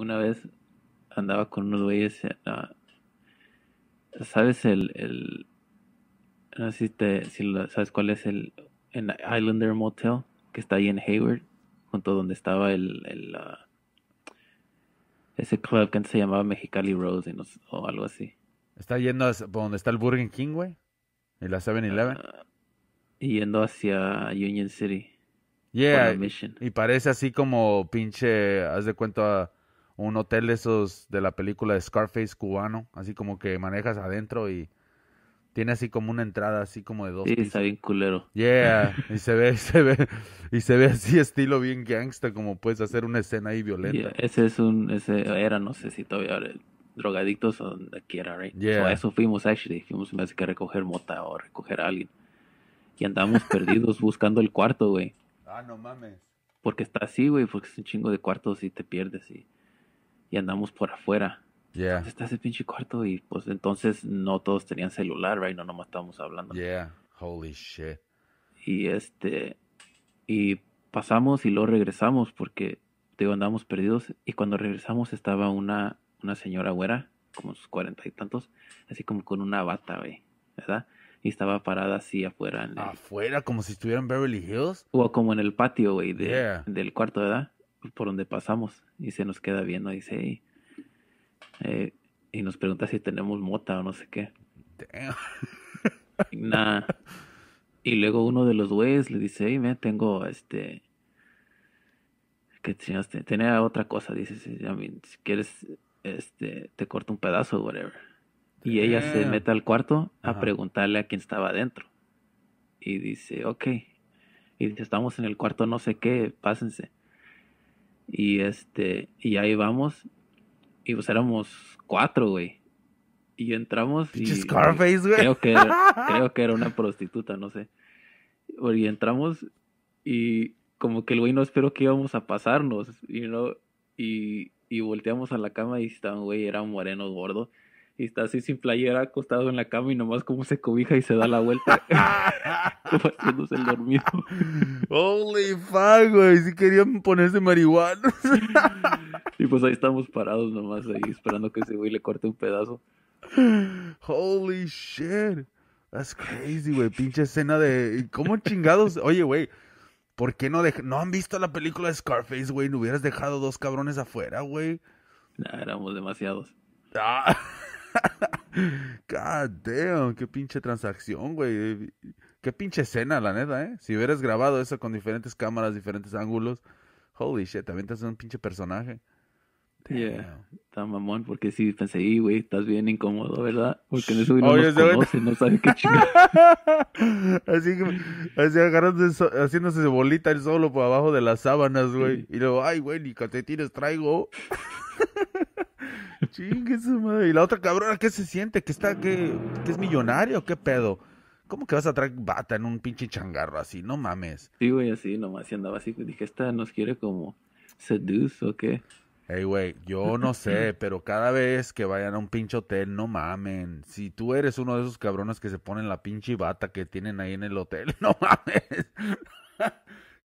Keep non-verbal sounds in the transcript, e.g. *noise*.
una vez andaba con unos güeyes. Eh, ¿Sabes el, el, No sé si, te, sabes cuál es el, el, Islander Motel que está ahí en Hayward, junto donde estaba el. Ah, ese club que antes se llamaba Mexicali Rose o algo así. Está yendo a donde está el Burger King, güey. Y la 7-Eleven. Ah, y yendo hacia Union City. Yeah. Y parece así como pinche, haz de cuenta, un hotel de esos de la película de Scarface cubano, así como que manejas adentro y tiene así como una entrada así como de dos. Sí, está bien culero. Yeah, *laughs* y se ve, se ve, y se ve así estilo bien gangsta, como puedes hacer una escena ahí violenta. ese es un, ese era, no sé si todavía drogadictos o donde quiera, right? eso fuimos actually, fuimos más que recoger mota o recoger a alguien. Y andamos perdidos *laughs* buscando el cuarto, güey. Ah, no mames. Porque está así, güey, porque es un chingo de cuartos y te pierdes y y andamos por afuera. ya entonces está ese pinche cuarto? Y pues entonces no todos tenían celular, right? No no, estábamos hablando. Yeah, holy shit. Y este, y pasamos y luego regresamos porque, digo, andamos perdidos. Y cuando regresamos estaba una, una señora güera, como sus cuarenta y tantos, así como con una bata, güey, ¿verdad? Y estaba parada así afuera. ¿Afuera? ¿Como si estuvieran Beverly Hills? O como en el patio, güey, del cuarto, ¿verdad? Pues, por donde pasamos y se nos queda viendo, dice, eh, y nos pregunta si tenemos mota o no sé qué. Nada. Y luego uno de los güeyes le dice, hey, me tengo este... Que tenía otra cosa, dice, si quieres, este, te corto un pedazo o whatever. Y ella se mete al cuarto a preguntarle a quien estaba adentro. Y dice, ok. Y estamos en el cuarto no sé qué, pásense. Y este, y ahí vamos. Y pues éramos cuatro, güey. Y entramos y. Scarface, güey. Creo que, era, *laughs* creo que era una prostituta, no sé. Y entramos y como que el güey no esperó que íbamos a pasarnos, you know? y, y volteamos a la cama y estaban, güey, era un moreno gordo y está así sin playera acostado en la cama y nomás como se cobija y se da la vuelta *laughs* como el dormido. Holy fuck, güey, si querían ponerse marihuana. y pues ahí estamos parados nomás ahí esperando que ese güey le corte un pedazo. Holy shit. That's crazy, güey. Pinche escena de. ¿Cómo chingados? Oye, güey. ¿Por qué no no han visto la película de Scarface, güey? No hubieras dejado dos cabrones afuera, güey. Nah, éramos demasiados. Ah. *laughs* God damn, qué pinche transacción, güey. Qué pinche escena, la neta, ¿eh? Si hubieras grabado eso con diferentes cámaras, diferentes ángulos, holy shit, también te haces un pinche personaje. Yeah, está mamón, porque sí pensé, güey, estás bien incómodo, ¿verdad? Porque en no subimos conoce, no sabe qué *laughs* chingar. así, así agarrándose, haciéndose bolita el solo por abajo de las sábanas, güey. Y luego, ay, güey, ni tires traigo. Chingue Y la otra cabrona, ¿qué se siente? ¿Que está, que, es millonario? ¿Qué pedo? ¿Cómo que vas a traer bata en un pinche changarro así? No mames. Sí, güey, así nomás. Y andaba así. Dije, esta nos quiere como seduce o qué. Hey, güey, yo no sé, *laughs* pero cada vez que vayan a un pinche hotel, no mamen. Si tú eres uno de esos cabrones que se ponen la pinche bata que tienen ahí en el hotel, *laughs* no mames.